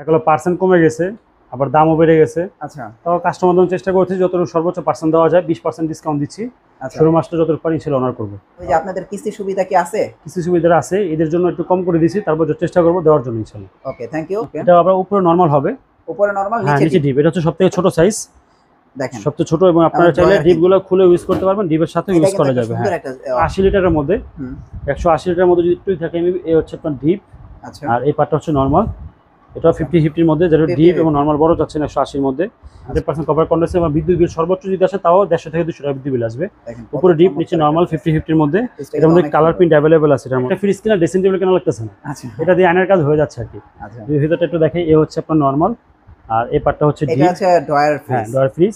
এগুলো পার্সেন্ট কমে গেছে আবার দামও বেড়ে গেছে আচ্ছা তো কাস্টমার জন্য চেষ্টা করছি যতটুকু সর্বোচ্চ পার্সেন্ট দেওয়া যায় বিশ পার্সেন্ট ডিসকাউন্ট দিচ্ছি আচ্ছা। শুরু মাসটা যতটুকু পারি সেটা অনার করবো আপনাদের কিস্তি সুবিধা কি আছে কিস্তি সুবিধা আছে এদের জন্য একটু কম করে দিছি তারপর চেষ্টা করবো দেওয়ার জন্য ইনশাল্লাহ ওকে থ্যাংক ইউ এটা আবার উপরে নরমাল হবে উপরে নরমাল হ্যাঁ নিচে ডিপ এটা হচ্ছে সবথেকে ছোট সাইজ দেখেন সবচেয়ে ছোট এবং আপনারা চাইলে ডিপ গুলো খুলে ইউজ করতে পারবেন ডিপের সাথে ইউজ করা যাবে হ্যাঁ আশি লিটারের মধ্যে একশো আশি লিটারের মধ্যে যদি একটু থাকে এই হচ্ছে আপনার ডিপ আচ্ছা আর এই পাটটা হচ্ছে নরমাল এটা ফিফটি ফিফটির মধ্যে যেটা ডিপ এবং নর্মাল বড় যাচ্ছে একশো আশির মধ্যে হান্ড্রেড পার্সেন্ট কভার কন্ডেন্স এবং বিদ্যুৎ বিল সর্বোচ্চ যদি আসে তাও দেড়শো থেকে দুশো টাকা বিদ্যুৎ বিল আসবে উপরে ডিপ নিচে নর্মাল ফিফটি ফিফটির মধ্যে এটার মধ্যে কালার প্রিন্ট অ্যাভেলেবেল আছে এটা ফ্রি স্ক্রিন আর ড্রেসিং টেবিল কেন লাগতেছে না আচ্ছা। এটা দিয়ে আয়নার কাজ হয়ে যাচ্ছে আর কি আচ্ছা। ভিতরটা একটু দেখে এ হচ্ছে আপনার নর্মাল আর এই পার্টটা হচ্ছে ডিপ আছে ডয়ার ফ্রিজ হ্যাঁ ডয়ার হ্যাঁ। ফ্রিজ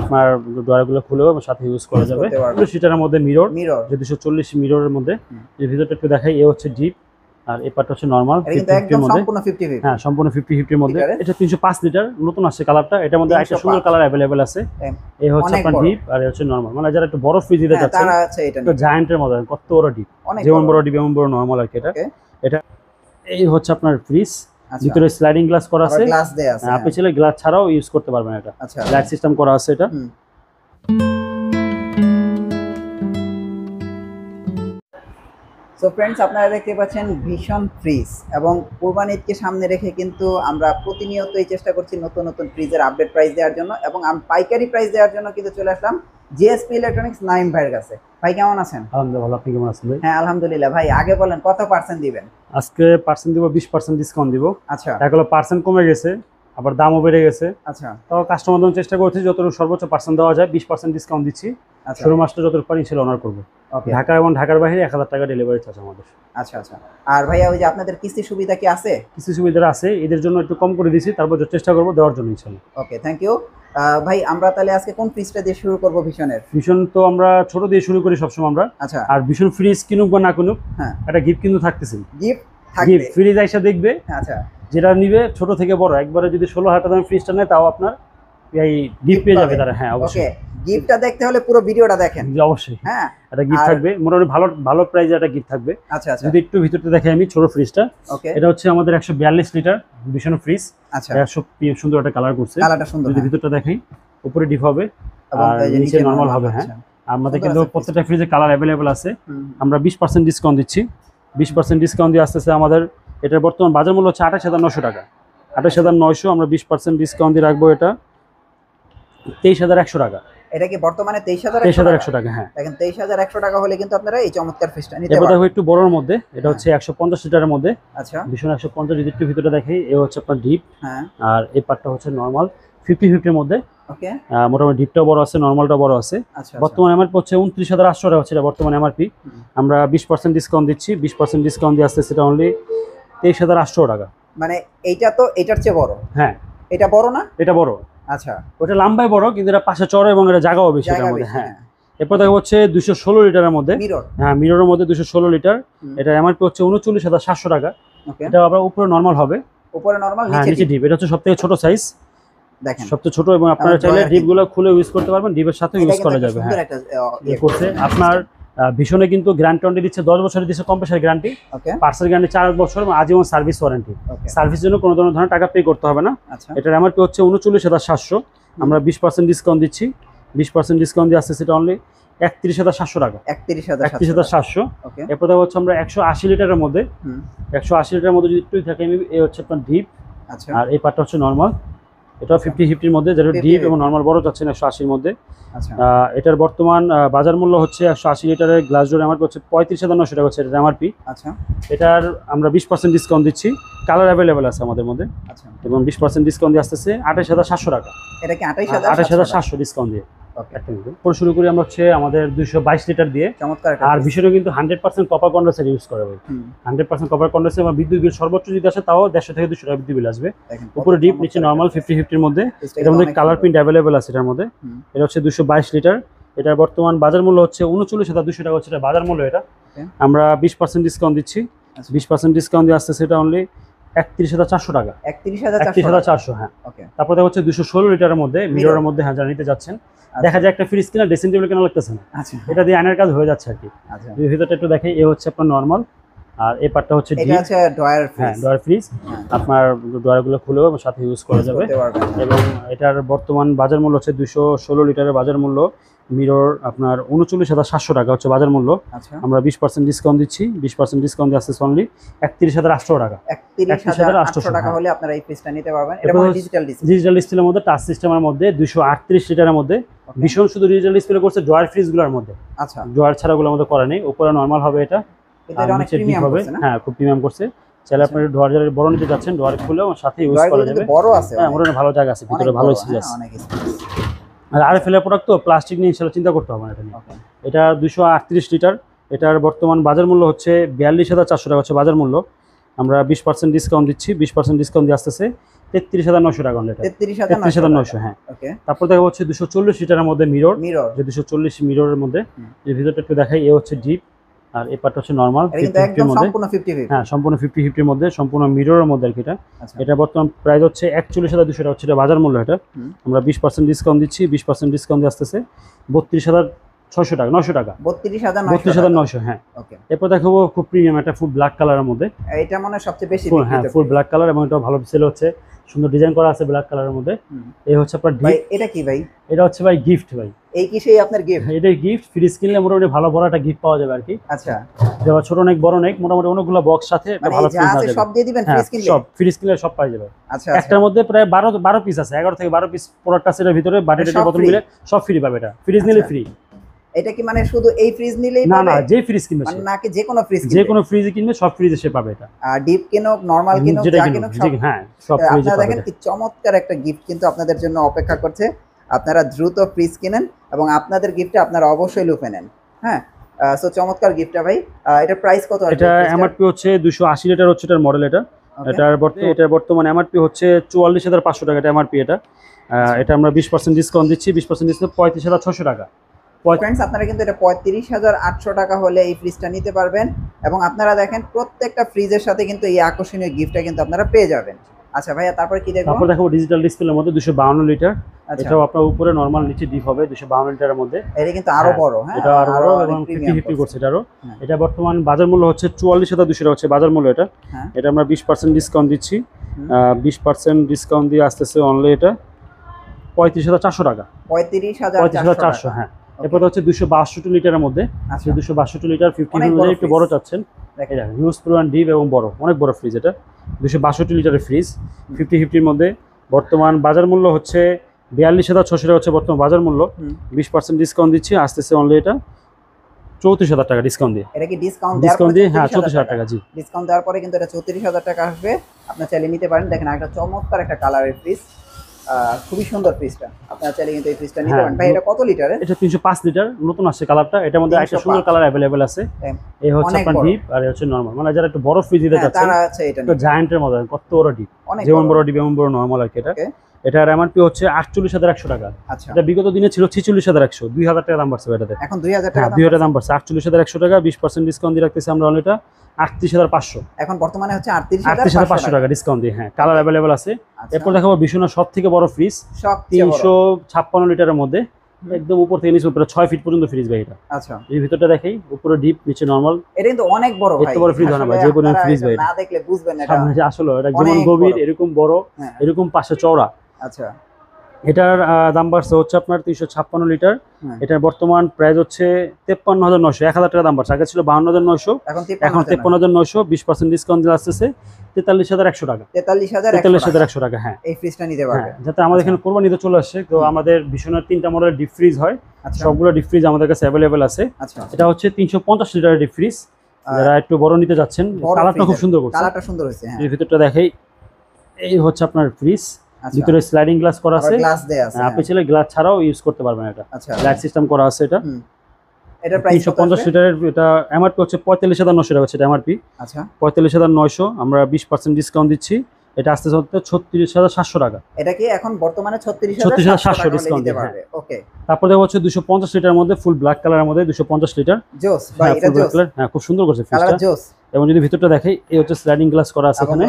আপনার ডয়ারগুলো খুলে এবং সাথে ইউজ করা যাবে সেটার মধ্যে মিরর মিরর যে 240 মিররের মধ্যে যে ভিতরটা একটু দেখাই এ হচ্ছে ডিপ আর এই পাটটা হচ্ছে নরমাল 50 হ্যাঁ সম্পূর্ণ 50 50 এর মধ্যে এটা 305 লিটার নতুন আছে কালারটা এটার মধ্যে একটা সুন্দর কালার अवेलेबल আছে হ্যাঁ, এই হচ্ছে আপনার ডিপ আর এই হচ্ছে নরমাল মানে যারা একটু বড় ফ্রিজ দিতে চাচ্ছে তো জায়ান্টের মতো কত বড় ডিপ যেমন বড় ডিপ এমন বড় নরমাল আর কি এটা এটা এই হচ্ছে আপনার ফ্রিজ আচ্ছা। ভিতরে স্লাইডিং গ্লাস করা আছে গ্লাস দেয়া আছে হ্যাঁ, আপনি হ্যাঁ। চাইলে গ্লাস ছাড়াও ইউজ করতে পারবেন এটা আচ্ছা গ্লাস সিস্টেম করা আছে এটা সো ফ্রেন্ডস আপনারা দেখতে পাচ্ছেন ভীষণ ফ্রিজ এবং কোরবান ঈদকে সামনে রেখে কিন্তু আমরা প্রতিনিয়তই চেষ্টা করছি নতুন নতুন ফ্রিজের আপডেট প্রাইস দেওয়ার জন্য এবং পাইকারি প্রাইস দেওয়ার জন্য কিন্তু চলে আসলাম জিএসপি ইলেকট্রনিক্স নাইম ভাইয়ের কাছে ভাই কেমন আছেন আলহামদুলিল্লাহ ভালো আপনি কেমন আছেন হ্যাঁ আলহামদুলিল্লাহ ভাই আগে বলেন কত পার্সেন্ট দিবেন আজকে পার্সেন্ট দিব বিশ পার্সেন্ট ডিসকাউন্ট দিব আচ্ছা এখন পার্সেন্ট কমে গেছে আবার দামও বেড়ে গেছে আচ্ছা তো কাস্টমার জন্য চেষ্টা করছি যতটুকু সর্বোচ্চ পার্সেন্ট দেওয়া যায় বিশ পার্সেন্ট ডিসকাউন্ট দিচ্ছি আচ্ছা। শুরু মাসটা যতটুকু পারি ছিল অনার করবো ঢাকা এবং ঢাকার বাইরে এক হাজার টাকা ডেলিভারি চার্জ আমাদের আচ্ছা আচ্ছা আর ভাইয়া ওই যে আপনাদের কিস্তি সুবিধা কি আছে কিস্তি সুবিধা আছে এদের জন্য একটু কম করে দিছি তারপর চেষ্টা করবো দেওয়ার জন্য ইনশাল্লাহ ওকে থ্যাংক ইউ ভাই আমরা তাহলে আজকে কোন ফ্রিজটা দিয়ে শুরু করব ভিশনের ভিশন তো আমরা ছোট দিয়ে শুরু করি সবসময় আমরা আচ্ছা আর ভিশন ফ্রিজ কিনুক বা না কিনুক হ্যাঁ একটা গিফট কিন্তু থাকতেছে গিফট ফ্রিজ আইসা দেখবে হ্যাঁ, আচ্ছা যেটা নিবে ছোট থেকে বড় একবারে যদি ষোলো হাজার টাকা ফ্রিজটা নেয় তাও আপনার এই গিফট পেয়ে যাবে তারা হ্যাঁ অবশ্যই গিফটটা দেখতে হলে পুরো ভিডিওটা দেখেন অবশ্যই হ্যাঁ একটা গিফট থাকবে মোটামুটি ভালো ভালো প্রাইজে একটা গিফট থাকবে আচ্ছা আচ্ছা যদি একটু ভিতরটা দেখে আমি ছোট ফ্রিজটা এটা হচ্ছে আমাদের 142 লিটার ভীষণ ফ্রিজ আচ্ছা একশো সুন্দর একটা কালার করছে কালারটা সুন্দর যদি হ্যাঁ। ভিতরটা দেখাই উপরে ডিপ হবে আর নিচে নরমাল হবে হ্যাঁ আমাদের কিন্তু প্রত্যেকটা ফ্রিজে কালার অ্যাভেলেবেল আছে আমরা বিশ পার্সেন্ট ডিসকাউন্ট দিচ্ছি বিশ পার্সেন্ট ডিসকাউন্ট দিয়ে আসতেছে আমাদের এটা বর্তমান বাজার মূল্য হচ্ছে আঠাশ হাজার নশো টাকা আঠাশ হাজার নয়শো আমরা বিশ পার্সেন্ট ডিসকাউন্ট দিয়ে রাখবো এটা তেইশ হাজার একশো টাকা এটা কি বর্তমানে তেইশ হাজার তেইশ হাজার একশো টাকা হ্যাঁ এখন তেইশ হাজার একশো টাকা হলে কিন্তু আপনারা এই চমৎকার ফ্রিজটা নিতে এবার দেখো একটু বড়র মধ্যে এটা হচ্ছে হ্যাঁ। একশো পঞ্চাশ লিটারের মধ্যে আচ্ছা ভীষণ একশো পঞ্চাশ যদি একটু ভিতরে দেখি এ হচ্ছে আপনার ডিপ হ্যাঁ আর এই পার্টটা হচ্ছে নর্মাল ফিফটি ফিফটির মধ্যে মোটামুটি ডিপটাও বড় আছে নর্মালটাও বড় আছে আচ্ছা, আচ্ছা। বর্তমানে এমআরপি হচ্ছে উনত্রিশ হাজার আটশো টাকা এমআরপি আমরা বিশ পার্সেন্ট ডিসকাউন্ট দিচ্ছি বিশ পার্সেন্ট ডিসকাউন্ট দিয়ে আসতে সেটা অনলি তেইশ হাজার আটশো টাকা মানে এইটা তো এটার চেয়ে বড় হ্যাঁ এটা বড় না এটা বড় আচ্ছা ওটা লম্বাই বড় কিন্তু এটা পাশে চড়ো এবং এটা জায়গাও বেশি এটার মধ্যে হ্যাঁ।, হ্যাঁ এরপর দেখা হচ্ছে দুশো ষোলো লিটারের মধ্যে হ্যাঁ মিররের মধ্যে দুশো ষোলো লিটার এটা এমআরপি হচ্ছে উনচল্লিশ হাজার সাতশো টাকা এটা আবার উপরে নর্মাল হবে উপরে নর্মাল হ্যাঁ নিচে ডিপ এটা হচ্ছে সব থেকে ছোট সাইজ দেখেন সবচেয়ে ছোট এবং আপনারা চাইলে ডিপগুলো খুলে ইউজ করতে পারবেন ডিপের সাথে ইউজ করা যাবে হ্যাঁ ইয়ে করছে আপনার ভীষণে কিন্তু গ্যারান্টি দিচ্ছে দশ বছরের দিচ্ছে কম্প্রেসার গ্যারান্টি পার্সেল গ্যারান্টি চার বছর আজীবন সার্ভিস ওয়ারেন্টি সার্ভিসের জন্য কোনো ধরনের টাকা পে করতে হবে না আচ্ছা। এটার আমার হচ্ছে উনচল্লিশ হাজার সাতশো আমরা বিশ পার্সেন্ট ডিসকাউন্ট দিচ্ছি বিশ পার্সেন্ট ডিসকাউন্ট দিয়ে আসছে সেটা অনলি একত্রিশ হাজার সাতশো টাকা একত্রিশ হাজার একত্রিশ হাজার সাতশো এরপর দেখা হচ্ছে আমরা একশো আশি লিটারের মধ্যে একশো আশি লিটারের মধ্যে যদি একটু থাকে এই হচ্ছে আপনার ডিপ আচ্ছা। আর এই পার্টটা হচ্ছে নর্মাল এটা ফিফটি ফিফটির মধ্যে যেটা ডিপ এবং নর্মাল বড় চাচ্ছেন একশো আশির মধ্যে আচ্ছা। এটার বর্তমান বাজার মূল্য হচ্ছে একশো আশি লিটারের গ্লাস জোর এমআরপি হচ্ছে পঁয়ত্রিশ হাজার নশো টাকা হচ্ছে এটা এমআরপি আচ্ছা এটার আমরা বিশ পার্সেন্ট ডিসকাউন্ট দিচ্ছি কালার অ্যাভেলেবেল আছে আমাদের মধ্যে আচ্ছা এবং বিশ পার্সেন্ট ডিসকাউন্ট দিয়ে আসতেছে আঠাশ হাজার সাতশো টাকা এটা কি আঠাশ হাজার সাতশো ডিসকাউন্ট দিয়ে পরে শুরু করি আমরা হচ্ছে আমাদের দুইশো লিটার দিয়ে আর বিষয়টা কিন্তু hundred percent copper condenser use করা হবে হান্ড্রেড পার্সেন্ট কপার কন্ডেন্সার বা বিদ্যুৎ বিল সর্বোচ্চ যদি আসে তাও দেড়শো থেকে দুশো টাকা বিদ্যুৎ বিল আসবে উপরে ডিপ নিচে নর্মাল ফিফটি ফিফটির মধ্যে এটার মধ্যে কালার প্রিন্ট অ্যাভেলেবেল আছে এটার মধ্যে এটা হচ্ছে দুশো লিটার এটার বর্তমান বাজার মূল্য হচ্ছে উনচল্লিশ হাজার দুশো টাকা হচ্ছে বাজার মূল্য এটা আমরা বিশ পার্সেন্ট ডিসকাউন্ট দিচ্ছি আচ্ছা। বিশ পার্সেন্ট ডিসকাউন্ট দিয়ে আসতেছে সেটা অনলি একত্রিশ হাজার চারশো টাকা একত্রিশ হাজার চারশো হ্যাঁ তারপরে হচ্ছে দুশো ষোলো লিটারের মধ্যে মিররের মধ্যে হ্যাঁ যারা যাচ্ছেন আচ্ছা। দেখা যায় একটা ফ্রিজ কিনা ড্রেসিং টেবিল কেনা লাগতেছে না আচ্ছা। এটা দিয়ে আয়নার কাজ হয়ে যাচ্ছে আর কি আচ্ছা। ভিতরটা একটু দেখে এ হচ্ছে আপনার নর্মাল আর এই পার্টটা হচ্ছে এটা আছে ডয়ার ফ্রিজ হ্যাঁ ডয়ার হ্যাঁ। ফ্রিজ আপনার ডয়ারগুলো খুলেও সাথে ইউজ করা যাবে এবং এটার বর্তমান বাজার মূল্য হচ্ছে 216 লিটারের বাজার মূল্য মিরর আপনার উনচল্লিশ হাজার সাতশো টাকা হচ্ছে বাজার মূল্য আচ্ছা। আমরা বিশ পার্সেন্ট ডিসকাউন্ট দিচ্ছি বিশ পার্সেন্ট ডিসকাউন্ট দিয়ে আসছে অনলি একত্রিশ হাজার আটশো টাকা আটশো টাকা ডিজিটাল ডিসপ্লের মানে মধ্যে টাচ সিস্টেমের মধ্যে দুশো আটত্রিশ লিটারের মধ্যে ভীষণ শুধু ডিজিটাল ডিসপ্লে করছে ফ্রিজ ফ্রিজগুলোর মধ্যে আচ্ছা ড্রয়ার ছাড়াগুলো মধ্যে করা নেই উপরে নর্মাল হবে এটা হ্যাঁ খুব প্রিমিয়াম করছে চাইলে আচ্ছা। আপনি ডোয়ার যারা বড় নিতে ডোয়ার সাথে ইউজ করা যাবে বড় আছে হ্যাঁ ভালো জায়গা আছে ভিতরে ভালো হ্যাঁ, আছে আর আরে ফেলে প্রোডাক্ট তো প্লাস্টিক নিয়ে সেটা চিন্তা করতে হবে না এটা নিয়ে এটা দুশো আটত্রিশ লিটার এটার বর্তমান বাজার মূল্য হচ্ছে বিয়াল্লিশ হাজার চারশো টাকা হচ্ছে বাজার মূল্য আমরা বিশ পার্সেন্ট ডিসকাউন্ট দিচ্ছি বিশ পার্সেন্ট ডিসকাউন্ট দিয়ে আসতেছে তেত্রিশ হাজার নশো টাকা লিটার তেত্রিশ হাজার নশো হ্যাঁ তারপর দেখা হচ্ছে দুশো চল্লিশ লিটারের মধ্যে মিরর মিরর যে দুশো চল্লিশ মিররের মধ্যে যে ভিতরটা একটু দেখাই এ হচ্ছে ডিপ আর এই পার্টটা হচ্ছে নর্মাল হ্যাঁ সম্পূর্ণ ফিফটি ফিফটির মধ্যে সম্পূর্ণ মিররের মধ্যে আর কি এটা আচ্ছা। এটা বর্তমান প্রাইস হচ্ছে একচল্লিশ হাজার দুশো টাকা হচ্ছে বাজার মূল্য এটা আমরা বিশ পার্সেন্ট ডিসকাউন্ট দিচ্ছি বিশ পার্সেন্ট ডিসকাউন্ট দিয়ে আসতেছে বত্রিশ হাজার ছশো টাকা নশো টাকা বত্রিশ হাজার বত্রিশ হাজার নশো হ্যাঁ এরপর দেখাবো খুব প্রিমিয়াম একটা ফুল ব্ল্যাক কালারের মধ্যে এটা মনে হয় সবচেয়ে বেশি হ্যাঁ ফুল ব্ল্যাক কালার এবং এটা ভালো সেল হচ্ছে সুন্দর ডিজাইন করা আছে ব্ল্যাক কালারের মধ্যে এই হচ্ছে আপনার এটা কি ভাই এটা হচ্ছে ভাই গিফট ভাই এই কি সেই আপনার গিফট হ্যাঁ, এটাই গিফট কিনলে মোটামুটি ভালো বড় একটা গিফট পাওয়া যাবে আর কি আচ্ছা ছোট বড় অনেক মোটামুটি অনেকগুলো বক্স সাথে মানে একটা ভালো ফ্রিজ আছে সব দিয়ে দিবেন কিনলে হ্যাঁ, সব কিনলে সব পাওয়া যাবে আচ্ছা, আচ্ছা একটার মধ্যে প্রায় 12 12 পিস আছে 11 থেকে 12 পিস প্রোডাক্ট আছে এর ভিতরে মিলে মানে সব ফ্রি পাবে এটা ফ্রিজ নিলে ফ্রি আচ্ছা। এটা কি মানে শুধু এই ফ্রিজ নিলেই না না যে ফ্রিজ কিনবে মানে নাকি যে কোনো ফ্রিজ কিনবে যে কোনো ফ্রিজ কিনবে সব ফ্রিজে সে পাবে এটা আর ডিপ কিনো নরমাল কিনো যা সব হ্যাঁ সব ফ্রিজে পাবে আপনারা দেখেন কি চমৎকার একটা গিফট কিন্তু আপনাদের জন্য অপেক্ষা করছে আপনারা দ্রুত ফ্রিজ কিনেন এবং আপনাদের গিফটে আপনারা অবশ্যই লুফে নেন হ্যাঁ সো চমৎকার গিফটটা ভাই এটা প্রাইস কত এটা এমআরপি হচ্ছে 280 লিটার হচ্ছে এটার মডেল এটা এটার বর্তমানে এটা বর্তমানে এমআরপি হচ্ছে 44500 টাকা এটা এমআরপি এটা আচ্ছা। এটা আমরা 20% ডিসকাউন্ট দিচ্ছি 20% ডিসকাউন্ট 35600 টাকা ফ্রেন্ডস আপনারা কিন্তু এটা পঁয়ত্রিশ হাজার আটশো টাকা হলে এই ফ্রিজটা নিতে পারবেন এবং আপনারা দেখেন প্রত্যেকটা ফ্রিজের সাথে কিন্তু এই আকর্ষণীয় গিফটটা কিন্তু আপনারা পেয়ে যাবেন আচ্ছা ভাইয়া তারপর কি দেখবো তারপর দেখো ডিজিটাল ডিসপ্লের মধ্যে 252 লিটার আচ্ছা। এটাও আপনার উপরে নরমাল নিচে ডিপ হবে 252 লিটারের মধ্যে এটা কিন্তু আরো হ্যাঁ, বড় হ্যাঁ এটা আরো বড় এবং 50 50 করছে এটা আরো হ্যাঁ। এটা বর্তমান বাজার মূল্য হচ্ছে 44200 টাকা হচ্ছে বাজার মূল্য এটা হ্যাঁ। এটা আমরা 20% ডিসকাউন্ট দিচ্ছি 20% ডিসকাউন্ট দিয়ে আসছে অনলি এটা 35400 টাকা 35400 হ্যাঁ এরপর হচ্ছে 262 লিটারের মধ্যে 262 লিটার 50 লিটার একটু বড় চাচ্ছেন দেখেন হিউজ প্রো অ্যান্ড ডিপ এবং বড় অনেক বড় ফ্রিজ এটা দুশো বাষট্টি লিটারের ফ্রিজ ফিফটি ফিফটির মধ্যে বর্তমান বাজার মূল্য হচ্ছে বিয়াল্লিশ হাজার ছশো টাকা হচ্ছে বর্তমান বাজার মূল্য বিশ পার্সেন্ট ডিসকাউন্ট দিচ্ছি আসতেছে অনলি এটা চৌত্রিশ হাজার টাকা ডিসকাউন্ট দিয়ে এটা কি ডিসকাউন্ট ডিসকাউন্ট দিয়ে হ্যাঁ চৌত্রিশ হাজার টাকা জি ডিসকাউন্ট দেওয়ার পরে কিন্তু এটা চৌত্রিশ হাজার টাকা আসবে আপনার চাইলে নিতে পারেন দেখেন একটা চমৎকার একটা কালারের ফ্রিজ খুবই সুন্দর পিসটা আপনারা চাইলে কিন্তু এই পিসটা নিতে হ্যাঁ, পারেন ভাই এটা কত লিটার এটা 305 লিটার নতুন আসছে কালারটা এটার মধ্যে একটা সুন্দর কালার अवेलेबल আছে হ্যাঁ, এই হচ্ছে আপনার ডিপ আর হচ্ছে নরমাল মানে যারা একটু বড় ফ্রিজ দিতে হ্যাঁ, চাচ্ছেন তারা আছে এটা তো জায়ান্টের মতো কত বড় ডিপ যেমন বড় ডিপ এমন বড় নরমাল আর কি এটা এটার এমআরপি হচ্ছে আটচল্লিশ হাজার একশো টাকা আচ্ছা এটা বিগত দিনে ছিল ছিচল্লিশ হাজার একশো দুই হাজার টাকা দাম বাড়ছে এটাতে এখন দুই হাজার টাকা হ্যাঁ, দুই হাজার দাম বাড়ছে আটচল্লিশ হাজার একশো টাকা বিশ পার্সেন্ট ডিসকাউন্ট দিয়ে রাখতেছি আমরা অনেকটা আটত্রিশ হাজার পাঁচশো এখন বর্তমানে হচ্ছে আটত্রিশ আটত্রিশ হাজার পাঁচশো টাকা ডিসকাউন্ট দিয়ে হ্যাঁ কালার অ্যাভেলেবেল আছে আচ্ছা। এরপর দেখাবো বিশ্বনাথ সব থেকে বড় ফ্রিজ তিনশো ছাপ্পান্ন লিটারের মধ্যে একদম উপর থেকে নিচে উপরে ছয় ফিট পর্যন্ত ফ্রিজ ভাই এটা আচ্ছা এই ভিতরটা দেখাই উপরে ডিপ নিচে নরমাল এটা কিন্তু অনেক বড় ভাই এত বড় ফ্রিজ হয় না ভাই যে কোনো ফ্রিজ ভাই না দেখলে বুঝবেন এটা আসলে এটা যেমন গভীর এরকম বড় হ্যাঁ। এরকম পাশে চওড়া আচ্ছা এটার দাম বাড়ছে হচ্ছে আপনার তিনশো ছাপ্পান্ন লিটার হ্যাঁ। এটার বর্তমান প্রাইস হচ্ছে তেপ্পান্ন হাজার নশো এক হাজার টাকা দাম বাড়ছে আগে ছিল বাহান্ন হাজার নশো এখন তেপ্পান্ন হাজার নশো বিশ পার্সেন্ট ডিসকাউন্ট দিয়ে আসতেছে তেতাল্লিশ হাজার একশো টাকা তেতাল্লিশ হাজার তেতাল্লিশ হাজার একশো টাকা হ্যাঁ এই ফ্রিজটা নিতে পারবে হ্যাঁ, যাতে আমাদের এখানে আচ্ছা। কোরবানি নিতে চলে আসছে তো আমাদের ভীষণের তিনটা মডেলের ডিপ ফ্রিজ হয় আচ্ছা। সবগুলো ডিপ ফ্রিজ আমাদের কাছে অ্যাভেলেবেল আছে আচ্ছা। এটা হচ্ছে তিনশো পঞ্চাশ লিটারের ডিপ ফ্রিজ যারা একটু বড় নিতে যাচ্ছেন কালারটা খুব সুন্দর কালারটা সুন্দর হয়েছে হ্যাঁ। এর ভিতরটা দেখেই এই হচ্ছে আপনার ফ্রিজ আচ্ছা। ভিতরে স্লাইডিং গ্লাস করা আছে আপনি চাইলে গ্লাস ছাড়াও ইউজ করতে পারবেন এটা লাইট আচ্ছা। সিস্টেম করা আছে এটা এটা প্রাইস 350 লিটারের এটা এমআরপি হচ্ছে 45900 টাকা সেটা এমআরপি আচ্ছা 45900 আমরা 20% ডিসকাউন্ট দিচ্ছি এটা আসতে চলতে ছত্রিশ হাজার সাতশো টাকা এটা কি এখন বর্তমানে ছত্রিশ ছত্রিশ হাজার সাতশো ডিসকাউন্ট দিতে পারবে ওকে হ্যাঁ। তারপর দেখা হচ্ছে দুশো পঞ্চাশ লিটার মধ্যে ফুল ব্ল্যাক কালারের মধ্যে দুশো পঞ্চাশ লিটার হ্যাঁ, হ্যাঁ খুব সুন্দর করছে এবং যদি ভিতরটা দেখে এই হচ্ছে স্লাইডিং গ্লাস করা আছে এখানে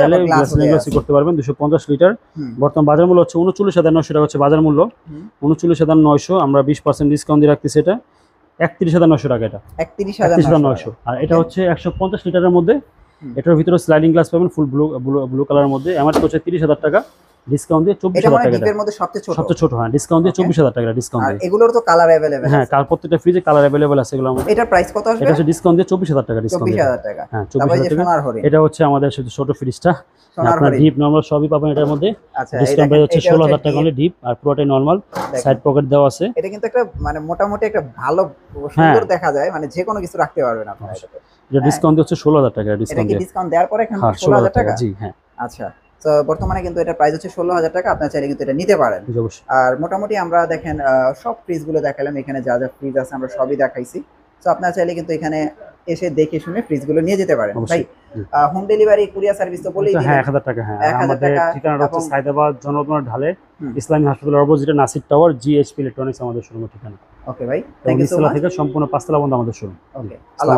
তাহলে স্লাইডিং গ্লাস করতে পারবেন দুশো পঞ্চাশ লিটার বর্তমান বাজার মূল্য হচ্ছে উনচল্লিশ হাজার নয়শো টাকা হচ্ছে বাজার মূল্য উনচল্লিশ হাজার নয়শো আমরা বিশ পার্সেন্ট ডিসকাউন্ট দিয়ে রাখতেছি এটা একত্রিশ হাজার নয়শো টাকা এটা একত্রিশ হাজার নয়শো আর এটা হচ্ছে একশো পঞ্চাশ লিটারের মধ্যে এটার ভিতরে স্লাইডিং গ্লাস পাবেন ফুল ব্লু ব্লু ব্লু কালারের মধ্যে আমার হচ্ছে তিরিশ হাজার টাকা ডিসকাউন্ট মানে হ্যাঁ, হ্যাঁ, দিয়ে চব্বিশ হাজার টাকা মধ্যে সবচেয়ে সবচেয়ে ছোট হ্যাঁ ডিসকাউন্ট দিয়ে চব্বিশ হাজার টাকা ডিসকাউন্ট দিয়ে এগুলোর তো কালার হ্যাঁ কাল প্রত্যেকটা ফ্রিজে কালার আছে এগুলো প্রাইস কত আসবে এটা ডিসকাউন্ট দিয়ে চব্বিশ হাজার টাকা ডিসকাউন্ট চব্বিশ হাজার টাকা হ্যাঁ চব্বিশ হাজার টাকা এটা হচ্ছে আমাদের ছোট ফ্রিজটা আপনার ডিপ নর্মাল সবই পাবেন এটার মধ্যে ডিসকাউন্ট আচ্ছা, প্রাইস হচ্ছে ষোলো হাজার টাকা ডিপ আর পুরোটাই নর্মাল সাইড পকেট দেওয়া আছে এটা কিন্তু একটা মানে মোটামুটি একটা ভালো সুন্দর হ্যাঁ। দেখা যায় মানে যে কোনো কিছু রাখতে পারবেন আপনার এটা ডিসকাউন্ট হচ্ছে ষোলো হাজার টাকা ডিসকাউন্ট ডিসকাউন্ট দেওয়ার পরে ষোলো হাজার টাকা জি হ্যাঁ আচ্ছা বর্তমানে কিন্তু এটা প্রাইস হচ্ছে ষোলো হাজার টাকা আপনার চাইলে কিন্তু এটা নিতে পারেন আর মোটামুটি আমরা দেখেন সব ফ্রিজগুলো দেখালাম এখানে যা যা ফ্রিজ আছে আমরা সবই দেখাইছি তো আপনার চাইলে কিন্তু এখানে এসে দেখে শুনে ফ্রিজগুলো নিয়ে যেতে পারেন ভাই হোম ডেলিভারি কুরিয়ার সার্ভিস তো বলেই হ্যাঁ 1000 টাকা হ্যাঁ আমাদের ঠিকানাটা হচ্ছে সাইদাবাদ জনপনা ঢালে ইসলামী হাসপাতাল opposite Nasir tower GSP electronics আমাদের শোরুমের ঠিকানা ওকে ভাই থ্যাংক ইউ সো মাচ থেকে সম্পূর্ণ পাঁচতলা বন্ধ আমাদের শোরুম ওকে